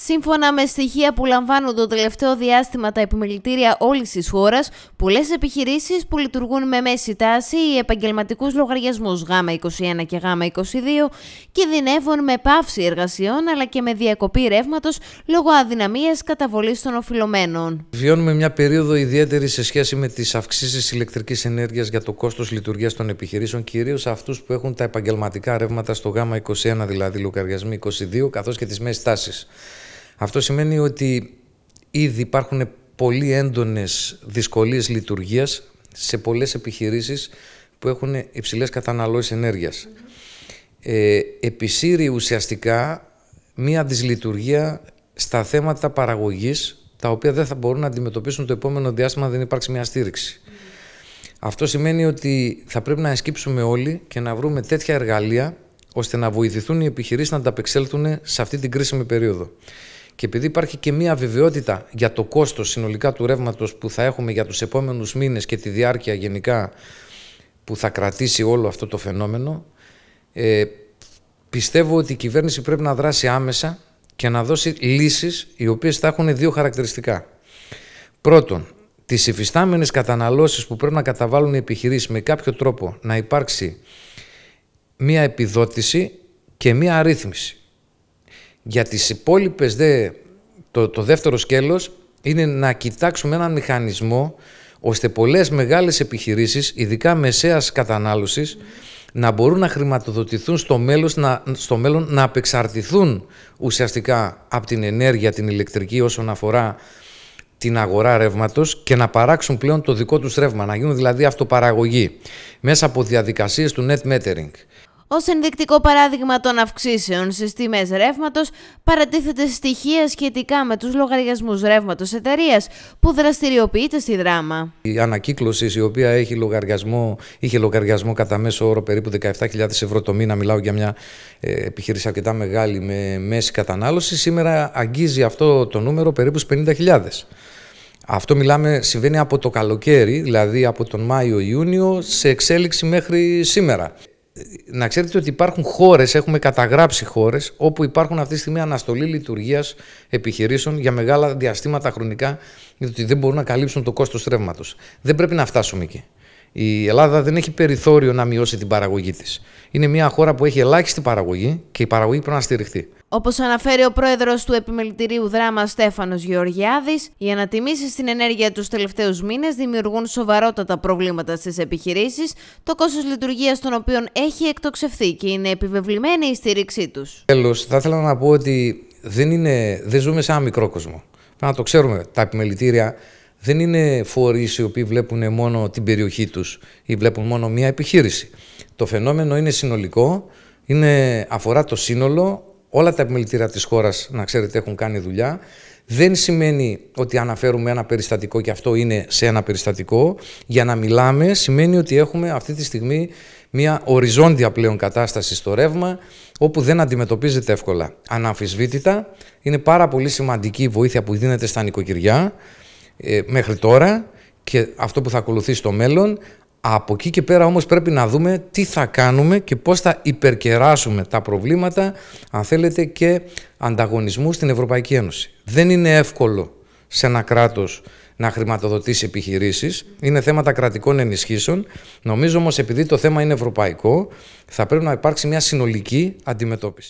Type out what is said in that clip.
Σύμφωνα με στοιχεία που λαμβάνουν το τελευταίο διάστημα τα επιμελητήρια όλης της χώρας, πολλές επιχειρήσεις που λειτουργούν με μέση τάση ή επαγγελματικούς λογαριασμούς Γ21 και Γ22 κινδυνεύουν με πάυση εργασιών αλλά και με διακοπή ρεύματος λόγω αδυναμίας καταβολής των οφειλωμένων. Βιώνουμε μια περίοδο ιδιαίτερη σε σχέση με τις αυξήσεις ηλεκτρικής ενέργειας για το κόστος λειτουργίας των επιχειρήσεων, κυρίως αυτούς που έχουν τα επαγγελματικά ρεύματα στο Γ21, δηλαδή λογαριασμοί 22, καθώς και τις μέση τάση. Αυτό σημαίνει ότι ήδη υπάρχουν πολύ έντονες δυσκολίες λειτουργίας σε πολλές επιχειρήσεις που έχουν υψηλές καταναλώσεις Ε, επισύρει ουσιαστικά μία δυσλειτουργία στα θέματα παραγωγής τα οποία δεν θα μπορούν να αντιμετωπίσουν το επόμενο διάστημα αν δεν υπάρξει μια στηριξη Αυτό σημαίνει ότι θα πρέπει να εσκύψουμε όλοι και να βρούμε τέτοια εργαλεία ώστε να βοηθηθούν οι επιχειρήσεις να ανταπεξέλθουν σε αυτή την κρίσιμη περίοδο. Και επειδή υπάρχει και μία βεβαιότητα για το κόστος συνολικά του ρεύματος που θα έχουμε για τους επόμενους μήνες και τη διάρκεια γενικά που θα κρατήσει όλο αυτό το φαινόμενο, ε, πιστεύω ότι η κυβέρνηση πρέπει να δράσει άμεσα και να δώσει λύσεις οι οποίες θα έχουν δύο χαρακτηριστικά. Πρώτον, τις υφιστάμενες καταναλώσεις που πρέπει να καταβάλουν οι επιχειρήσεις με κάποιο τρόπο να υπάρξει μία επιδότηση και μία αρρύθμιση. Για τις υπόλοιπες δε, το, το δεύτερο σκέλος είναι να κοιτάξουμε έναν μηχανισμό ώστε πολλές μεγάλες επιχειρήσεις, ειδικά μεσαίας κατανάλωσης, να μπορούν να χρηματοδοτηθούν στο μέλλον, να, στο μέλλον, να απεξαρτηθούν ουσιαστικά από την ενέργεια, την ηλεκτρική όσον αφορά την αγορά ρεύματος και να παράξουν πλέον το δικό τους ρεύμα, να γίνουν δηλαδή αυτοπαραγωγή μέσα από διαδικασίες του net metering. Ως ενδεικτικό παράδειγμα των αυξήσεων στις τιμές ρεύματος, παρατίθεται στοιχεία σχετικά με τους λογαριασμούς ρεύματος εταιρείας που δραστηριοποιείται στη δράμα. Η ανακύκλωση, η οποία έχει λογαριασμό, είχε λογαριασμό κατά μέσο όρο περίπου 17.000 ευρώ το μήνα, μιλάω για μια ε, επιχείρηση αρκετά μεγάλη με μέση κατανάλωση, σήμερα αγγίζει αυτό το νούμερο περίπου 50.000. Αυτό μιλάμε συμβαίνει από το καλοκαίρι, δηλαδή από τον Μάιο-Ιούνιο, σε εξέλιξη μέχρι σήμερα να ξέρετε ότι υπάρχουν χώρες, έχουμε καταγράψει χώρες, όπου υπάρχουν αυτή τη στιγμή αναστολή λειτουργίας επιχειρήσεων για μεγάλα διαστήματα χρονικά, γιατί δεν μπορούν να καλύψουν το κόστος ρεύματος. Δεν πρέπει να φτάσουμε εκεί. Η Ελλάδα δεν έχει περιθώριο να μειώσει την παραγωγή της. Είναι μια χώρα που έχει ελάχιστη παραγωγή και η παραγωγή πρέπει να στηριχθεί. Όπως αναφέρει ο πρόεδρος του Επιμελητηρίου Δράμα Στέφανος Γεωργιάδης, οι ανατιμήσεις στην ενέργεια τους τελευταίους μήνες δημιουργούν σοβαρότατα προβλήματα στις επιχειρήσεις, το κόστος λειτουργίας των οποίων έχει εκτοξευθεί και είναι επιβεβλημένη η στήριξή τους. Τέλος, θα ήθελα να πω ότι δεν, είναι, δεν ζούμε σε ένα μικρό κόσμο. Πρέπει να το ξέρουμε. Τα επιμελητήρια δεν είναι φορείς οι οποίοι βλέπουν μόνο την περιοχή τους ή βλέπουν μόνο μία επιχείρηση. Το φαινόμενο είναι συνολικό, είναι, αφορά το σύνολο. Όλα τα επιμελητήρια της χώρας, να ξέρετε, έχουν κάνει δουλειά. Δεν σημαίνει ότι αναφέρουμε ένα περιστατικό και αυτό είναι σε ένα περιστατικό. Για να μιλάμε σημαίνει ότι έχουμε αυτή τη στιγμή μια οριζόντια πλέον κατάσταση στο ρεύμα, όπου δεν αντιμετωπίζεται εύκολα. Αναμφισβήτητα, είναι πάρα πολύ σημαντική η βοήθεια που δίνεται στα νοικοκυριά. Ε, μέχρι τώρα και αυτό που θα ακολουθήσει στο μέλλον. Από εκεί και πέρα όμως πρέπει να δούμε τι θα κάνουμε και πώς θα υπερκεράσουμε τα προβλήματα, αν θέλετε, και ανταγωνισμού στην Ευρωπαϊκή Ένωση. Δεν είναι εύκολο σε ένα κράτος να χρηματοδοτήσει επιχειρήσεις. Είναι θέματα κρατικών ενισχύσεων. Νομίζω όμως επειδή το θέμα είναι ευρωπαϊκό, θα πρέπει να υπάρξει μια συνολική αντιμετώπιση.